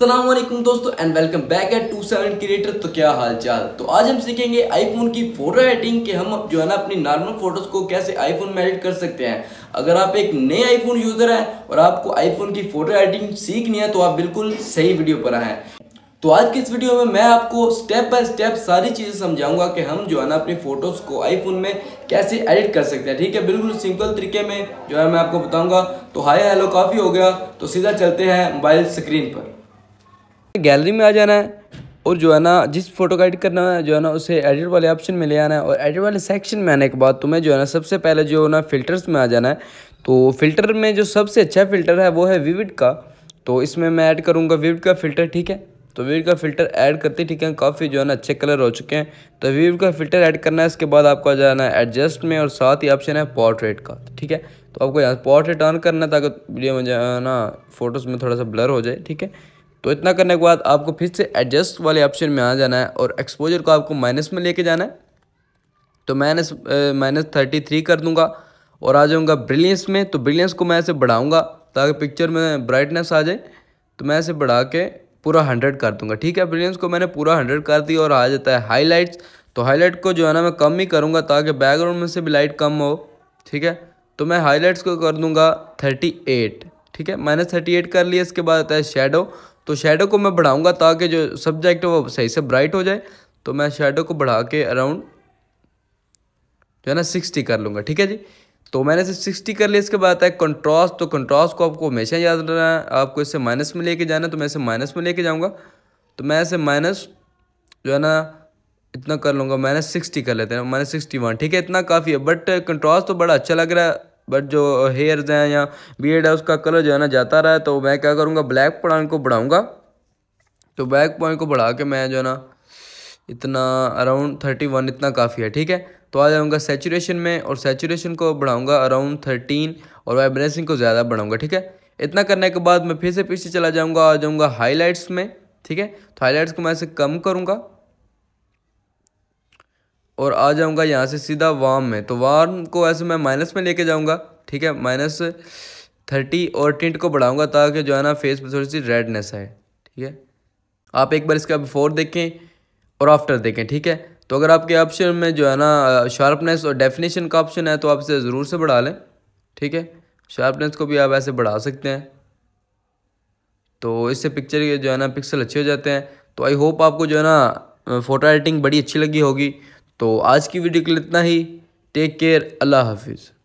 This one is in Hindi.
असलम दोस्तों and welcome back at two seven creator तो क्या हाल चाल तो आज हम सीखेंगे आईफोन की फोटो एडिटिंग के हम जो है ना अपनी नॉर्मल फोटोज को कैसे आईफोन में एडिट कर सकते हैं अगर आप एक नए आईफोन यूजर हैं और आपको आईफोन की फोटो एडिटिंग सीखनी है तो आप बिल्कुल सही वीडियो पर आए तो आज की इस वीडियो में मैं आपको स्टेप बाय स्टेप सारी चीज़ें समझाऊंगा कि हम जो है ना अपनी फ़ोटोज़ को आईफोन में कैसे एडिट कर सकते हैं ठीक है बिल्कुल सिंपल तरीके में जो है मैं आपको बताऊंगा तो हाय हेलो काफ़ी हो गया तो सीधा चलते हैं मोबाइल स्क्रीन पर गैलरी में आ जाना है और जो है ना जिस फोटो का एडिट करना है जो है ना उसे एडिट वाले ऑप्शन में ले आना है और एडिट वाले सेक्शन में आने के बाद तुम्हें जो है ना सबसे पहले जो है ना फ़िल्टर्स में आ जाना है तो फिल्टर में जो सबसे अच्छा फ़िल्टर है वो है विविड का तो इसमें मैं ऐड करूँगा विविड का फ़िल्टर ठीक है तो वीव का फिल्टर ऐड करते ठीक है काफ़ी जो है ना अच्छे कलर हो चुके हैं तो वीव का फिल्टर ऐड करना है इसके बाद आपको जाना है एडजस्ट में और साथ ही ऑप्शन है पोर्ट्रेट का ठीक है तो आपको यहाँ पोर्ट्रेट ऑन करना है ताकि वीडियो में जो है ना फोटोज़ में थोड़ा सा ब्लर हो जाए ठीक है तो इतना करने के बाद आपको फिर से एडजस्ट वाले ऑप्शन में आ जाना है और एक्सपोजर को आपको माइनस में लेके जाना है तो माइनस माइनस थर्टी थ्री कर दूंगा और आ जाऊँगा ब्रिलियंस में तो ब्रिलियंस को मैं ऐसे बढ़ाऊँगा ताकि पिक्चर में ब्राइटनेस आ जाए तो मैं ऐसे बढ़ा के पूरा हंड्रेड कर दूंगा ठीक है ब्रिलियंस को मैंने पूरा हंड्रेड कर दिया और आ जाता है हाईलाइट्स तो हाईलाइट को जो है ना मैं कम ही करूँगा ताकि बैकग्राउंड में से भी लाइट कम हो ठीक है तो मैं हाईलाइट्स को कर दूंगा थर्टी एट ठीक है माइनस थर्टी एट कर लिया इसके बाद आता है शेडो तो शेडो को मैं बढ़ाऊंगा ताकि जो सब्जेक्ट है वो सही से ब्राइट हो जाए तो मैं शेडो को बढ़ा के अराउंड जो है ना सिक्सटी कर लूँगा ठीक है जी तो मैंने इसे सिक्सटी कर लिया इसके बाद आता है कंट्रास्ट तो कंट्रास्ट को आपको हमेशा याद रखना है आपको इसे माइनस में लेके जाना है तो मैं इसे माइनस में लेके जाऊँगा तो मैं इसे माइनस जो है ना इतना कर लूँगा माइनस सिक्सटी कर लेते हैं माइनस सिक्सटी वन ठीक है इतना काफ़ी है बट कंट्रास्ट तो बड़ा अच्छा लग रहा है बट जो हेयर्स हैं या बियड है उसका कलर जो है ना जाता रहा है तो मैं क्या करूँगा ब्लैक पॉइंट को बढ़ाऊँगा तो ब्लैक पॉइंट को बढ़ा के मैं जो है ना इतना अराउंड थर्टी वन इतना काफ़ी है ठीक है तो आ जाऊँगा सेचुरेशन में और सेचुरेशन को बढ़ाऊँगा अराउंड थर्टीन और वाइब्रेंसिंग को ज़्यादा बढ़ाऊँगा ठीक है इतना करने के बाद मैं फिर से पीछे चला जाऊँगा आ जाऊँगा हाईलाइट्स में ठीक है तो हाईलाइट्स को मैं ऐसे कम करूँगा और आ जाऊँगा यहाँ से सीधा वार्म में तो वार्म को ऐसे मैं माइनस में लेके जाऊँगा ठीक है माइनस थर्टी और टिंट को बढ़ाऊँगा ताकि जो है ना फेस पर थोड़ी सी रेडनेस आए ठीक है आप एक बार इसका बिफोर देखें और आफ्टर देखें ठीक है तो अगर आपके ऑप्शन में जो है ना शार्पनेस और डेफिनेशन का ऑप्शन है तो आप इसे ज़रूर से बढ़ा लें ठीक है शार्पनेस को भी आप ऐसे बढ़ा सकते हैं तो इससे पिक्चर के जो है ना पिक्सल अच्छे हो जाते हैं तो आई होप आपको जो है ना फ़ोटो एडिटिंग बड़ी अच्छी लगी होगी तो आज की वीडियो के लिए इतना ही टेक केयर अल्लाह हाफिज़